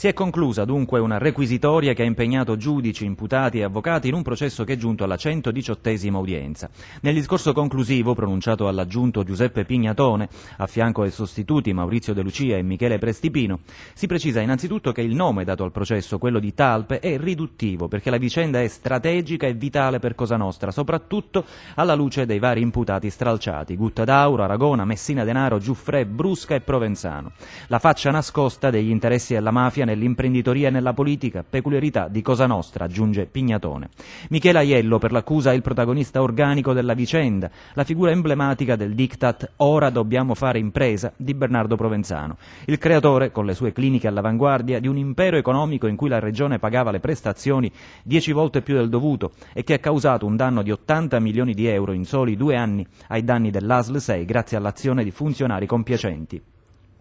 Si è conclusa dunque una requisitoria che ha impegnato giudici, imputati e avvocati in un processo che è giunto alla 118 udienza. Nel discorso conclusivo, pronunciato all'aggiunto Giuseppe Pignatone, a fianco ai sostituti Maurizio De Lucia e Michele Prestipino, si precisa innanzitutto che il nome dato al processo, quello di Talpe, è riduttivo perché la vicenda è strategica e vitale per Cosa Nostra, soprattutto alla luce dei vari imputati stralciati, Gutta d'Auro, Aragona, Messina Denaro, Giuffrè, Brusca e Provenzano. La faccia nascosta degli interessi della mafia nell'imprenditoria e nella politica, peculiarità di Cosa Nostra, aggiunge Pignatone. Michele Aiello per l'accusa è il protagonista organico della vicenda, la figura emblematica del diktat Ora dobbiamo fare impresa di Bernardo Provenzano, il creatore, con le sue cliniche all'avanguardia, di un impero economico in cui la regione pagava le prestazioni dieci volte più del dovuto e che ha causato un danno di 80 milioni di euro in soli due anni ai danni dell'ASL 6 grazie all'azione di funzionari compiacenti.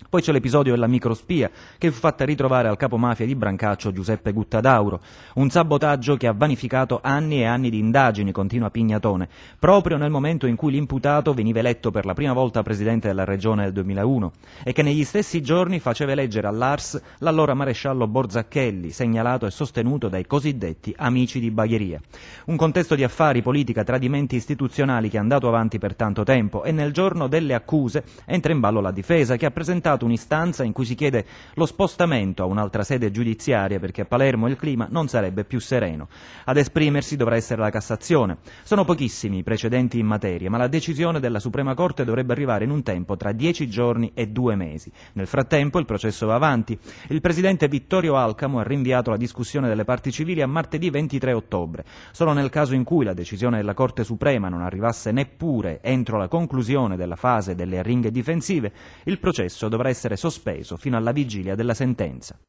Poi c'è l'episodio della microspia, che fu fatta ritrovare al capo mafia di Brancaccio Giuseppe Guttadauro. Un sabotaggio che ha vanificato anni e anni di indagini, continua Pignatone, proprio nel momento in cui l'imputato veniva eletto per la prima volta presidente della regione nel 2001 e che negli stessi giorni faceva eleggere all'Ars l'allora maresciallo Borzacchelli, segnalato e sostenuto dai cosiddetti amici di Bagheria. Un contesto di affari, politica, tradimenti istituzionali che è andato avanti per tanto tempo e nel giorno delle accuse entra in ballo la difesa che ha presentato presentato un'istanza in cui si chiede lo spostamento a un'altra sede giudiziaria perché a Palermo il clima non sarebbe più sereno. Ad esprimersi dovrà essere la Cassazione. Sono pochissimi i precedenti in materia, ma la decisione della Suprema Corte dovrebbe arrivare in un tempo tra dieci giorni e due mesi. Nel frattempo il processo va avanti. Il presidente Vittorio Alcamo ha rinviato la discussione delle parti civili a martedì 23 ottobre. Solo nel caso in cui la decisione della Corte Suprema non arrivasse neppure entro la conclusione della fase delle arringhe difensive, il processo dovrà essere sospeso fino alla vigilia della sentenza.